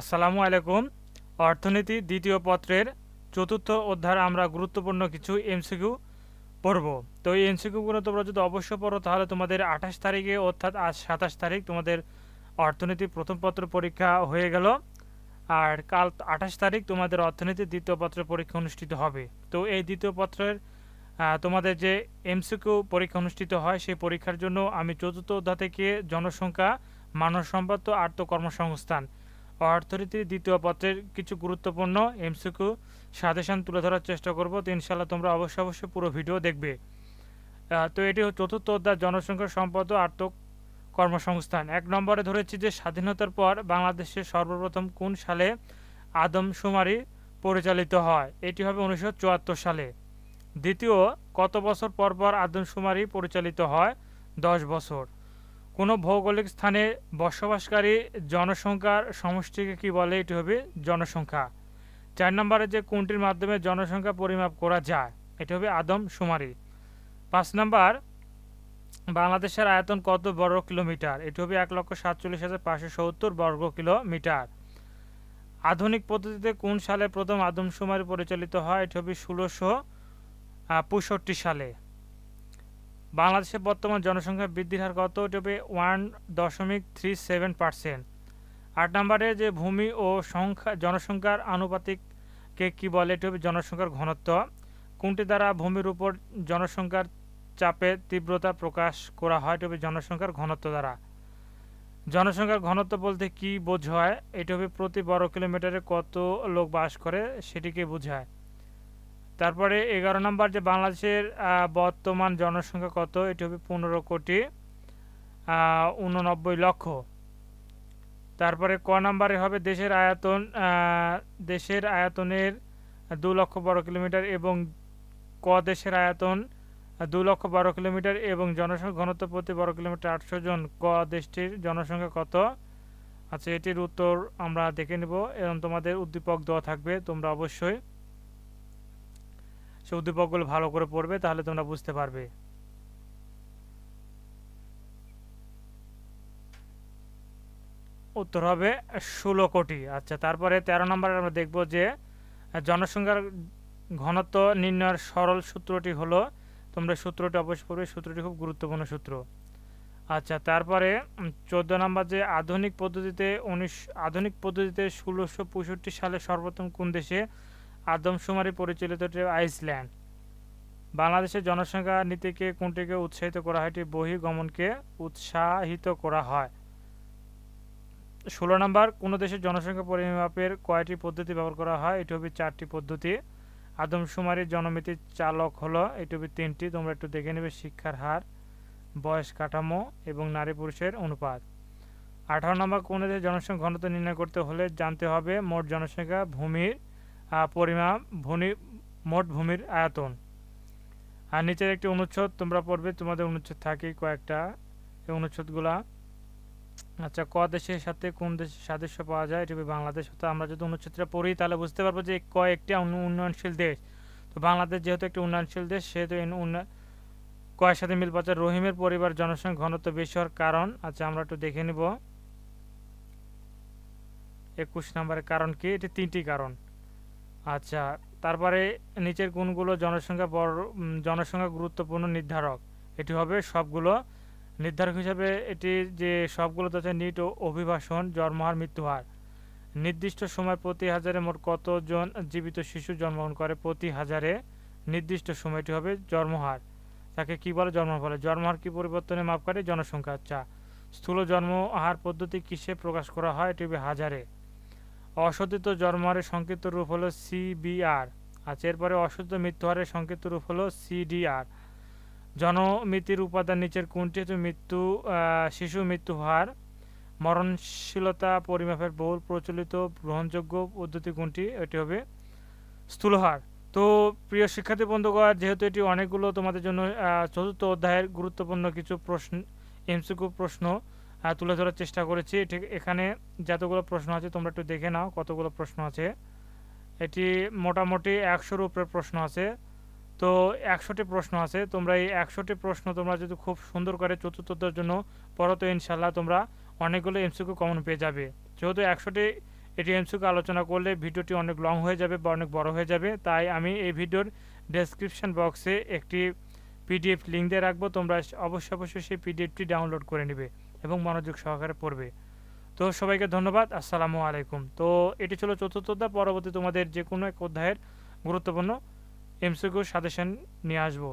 আসসালামু আলাইকুম অর্থনীতি দ্বিতীয় পত্রের চতুর্থ অধ্যায় আমরা গুরুত্বপূর্ণ কিছু এমসিকিউ পড়ব তো এই এমসিকিউগুলো তোমরা যদি অবশ্য পড়ো তাহলে তোমাদের আঠাশ তারিখে অর্থাৎ আজ সাতাশ তারিখ তোমাদের অর্থনীতি প্রথম পত্র পরীক্ষা হয়ে গেল আর কাল আঠাশ তারিখ তোমাদের অর্থনীতি দ্বিতীয় পত্রের পরীক্ষা অনুষ্ঠিত হবে তো এই দ্বিতীয় পত্রের তোমাদের যে এমসিকিউ পরীক্ষা অনুষ্ঠিত হয় সেই পরীক্ষার জন্য আমি চতুর্থ অধ্যায় থেকে জনসংখ্যা মানব সম্পদ আর্থ কর্মসংস্থান অর্থনীতির দ্বিতীয় পত্রের কিছু গুরুত্বপূর্ণ এমসিকিউ সাজেশন তুলে ধরার চেষ্টা করব তো ইনশাল্লাহ তোমরা অবশ্যই অবশ্যই পুরো ভিডিও দেখবে তো এটি হচ্ছে চতুর্থ অধ্যায় জনসংখ্যা সম্পদ আর্থক কর্মসংস্থান এক নম্বরে ধরেছি যে স্বাধীনতার পর বাংলাদেশে সর্বপ্রথম কোন সালে আদমশুমারি পরিচালিত হয় এটি হবে উনিশশো সালে দ্বিতীয় কত বছর পর পর আদমশুমারি পরিচালিত হয় দশ বছর কোনো ভৌগোলিক স্থানে বসবাসকারী জনসংখ্যার সমষ্টিকে কি বলে এটি হবে জনসংখ্যা চার নম্বরে যে কোনটির মাধ্যমে জনসংখ্যা পরিমাপ করা যায় এটি হবে আদম সুমারি পাঁচ নম্বর বাংলাদেশের আয়তন কত বর্গ কিলোমিটার এটি হবে এক লক্ষ সাতচল্লিশ হাজার পাঁচশো সত্তর বর্গ কিলোমিটার আধুনিক পদ্ধতিতে কোন সালে প্রথম আদমশুমারি পরিচালিত হয় এটি হবে ষোলোশো পঁয়ষট্টি সালে বাংলাদেশে বর্তমান জনসংখ্যা বৃদ্ধির হার কত টবে ওয়ান দশমিক থ্রি সেভেন পার্সেন্ট আট নম্বরে যে ভূমি ও সংখ্যা জনসংখ্যার আনুপাতিককে কি বলে এটি হবে জনসংখ্যার ঘনত্ব কোনটি দ্বারা ভূমির উপর জনসংখ্যার চাপে তীব্রতা প্রকাশ করা হয় এটি হবে জনসংখ্যার ঘনত্ব দ্বারা জনসংখ্যার ঘনত্ব বলতে কি বোঝায় এটি হবে প্রতি বর্গ কিলোমিটারে কত লোক বাস করে সেটিকে বোঝায় তারপরে এগারো নম্বর যে বাংলাদেশের বর্তমান জনসংখ্যা কত এটি হবে পনেরো কোটি উননব্বই লক্ষ তারপরে ক নম্বরে হবে দেশের আয়তন দেশের আয়তনের দু লক্ষ বারো কিলোমিটার এবং ক দেশের আয়তন দু লক্ষ বারো কিলোমিটার এবং জনসংখ্যা ঘনত্ব প্রতি বারো কিলোমিটার আটশো জন ক দেশটির জনসংখ্যা কত আচ্ছা এটির উত্তর আমরা দেখে নেব এবং তোমাদের উদ্দীপক দেওয়া থাকবে তোমরা অবশ্যই সে উদ্দীপকগুলো ভালো করে পড়বে তাহলে তোমরা বুঝতে পারবে উত্তর হবে ষোলো কোটি আচ্ছা তারপরে ১৩ নম্বরে আমরা দেখব যে জনসংখ্যার ঘনত্ব নির্ণয়ের সরল সূত্রটি হলো তোমরা সূত্রটি অবশ্য পড়বে সূত্রটি খুব গুরুত্বপূর্ণ সূত্র আচ্ছা তারপরে চোদ্দ নম্বর যে আধুনিক পদ্ধতিতে উনিশ আধুনিক পদ্ধতিতে ষোলোশো সালে সর্বপ্রথম কোন দেশে আদমশুমারি পরিচালিত আইসল্যান্ড বাংলাদেশের জনসংখ্যা নীতিকে কোনটিকে উৎসাহিত করা হয় এটি বহির্গমনকে উৎসাহিত করা হয় ষোলো নম্বর কোনো দেশের জনসংখ্যা পরিমাপের কয়টি পদ্ধতি ব্যবহার করা হয় এটি হবে চারটি পদ্ধতি আদমশুমারির জনমিতির চালক হলো এটি হবে তিনটি তোমরা একটু দেখে নেবে শিক্ষার হার বয়স কাঠামো এবং নারী পুরুষের অনুপাত আঠারো নম্বর কোনো দেশের জনসংখ্যা ঘনত্ব নির্ণয় করতে হলে জানতে হবে মোট জনসংখ্যা ভূমির পরিমাপ ভূমি মোট ভূমির আয়তন আর নিচের একটি অনুচ্ছেদ তোমরা পড়বে তোমাদের অনুচ্ছেদ থাকে কয়েকটা এই অনুচ্ছেদগুলা আচ্ছা ক দেশের সাথে কোন দেশের সাদৃশ্য পাওয়া যায় এটি বাংলাদেশ হতো আমরা যদি অনুচ্ছেদটা পড়ি তাহলে বুঝতে পারবো যে ক একটি উন্নয়নশীল দেশ তো বাংলাদেশ যেহেতু একটি উন্নয়নশীল দেশ সেহেতু উন্নয়ন কয়ের সাথে মিল পাচ্ছে রহিমের পরিবার জনসংখ্যা ঘনত্ব বেশি হওয়ার কারণ আচ্ছা আমরা একটু দেখে নিব একুশ নম্বরের কারণ কি এটি তিনটি কারণ আচ্ছা তারপরে নিচের কোনগুলো জনসংখ্যা বড় জনসংখ্যা গুরুত্বপূর্ণ নির্ধারক এটি হবে সবগুলো নির্ধারক হিসাবে এটি যে সবগুলো হচ্ছে নিট ও অভিবাসন জন্মহার মৃত্যুহার নির্দিষ্ট সময় প্রতি হাজারে মোট কতজন জীবিত শিশু জন্মগ্রহণ করে প্রতি হাজারে নির্দিষ্ট সময়টি হবে জন্মহার তাকে কী বলে জন্মহার বলে জন্মহার পরিবর্তনে মাপ মাপকারী জনসংখ্যা আচ্ছা স্থূল জন্মহার পদ্ধতি কিসে প্রকাশ করা হয় এটি হবে হাজারে অশোধিত জন্মহারের সংক্ষিপ্ত রূপ হলো সিবিআর আচ্ছা এরপরে অশোধিত মৃত্যুহারের সংক্ষিপ্ত রূপ হলো সিডিআর জনমিতির উপাদান নিচের কোনটি হচ্ছে মৃত্যু শিশু মৃত্যু হার মরণশীলতা পরিমাপের বহুল প্রচলিত গ্রহণযোগ্য পদ্ধতি কোনটি এটি হবে স্থূলহার তো প্রিয় শিক্ষার্থী বন্ধুগণ যেহেতু এটি অনেকগুলো তোমাদের জন্য চতুর্থ অধ্যায়ের গুরুত্বপূর্ণ কিছু প্রশ্ন এমসিকিউ প্রশ্ন হ্যাঁ, তুলে ধরার চেষ্টা করেছি ঠিক এখানে যতগুলো প্রশ্ন আছে তোমরা একটু দেখে নাও কতগুলো প্রশ্ন আছে এটি মোটামুটি একশোর উপরে প্রশ্ন আছে তো একশোটি প্রশ্ন আছে তোমরা এই একশোটি প্রশ্ন তোমরা যদি খুব সুন্দর করে চতুর্থদের জন্য পর তো ইনশাল্লাহ তোমরা অনেকগুলো এমসিকিউ কমন পেয়ে যাবে যেহেতু একশোটি এটি এমসিকিউ আলোচনা করলে ভিডিওটি অনেক লং হয়ে যাবে বা অনেক বড় হয়ে যাবে তাই আমি এই ভিডিওর ডেসক্রিপশন বক্সে একটি পিডিএফ লিঙ্ক দিয়ে রাখবো তোমরা অবশ্যই অবশ্যই সেই পিডিএফটি ডাউনলোড করে নেবে এবং মনোযোগ সহকারে পড়বে তো সবাইকে ধন্যবাদ আসসালামু আলাইকুম তো এটি ছিল চতুর্থ অধ্যায় পরবর্তী তোমাদের যে কোনো এক অধ্যায়ের গুরুত্বপূর্ণ এমসিকিউ সাজেশন নিয়ে আসবো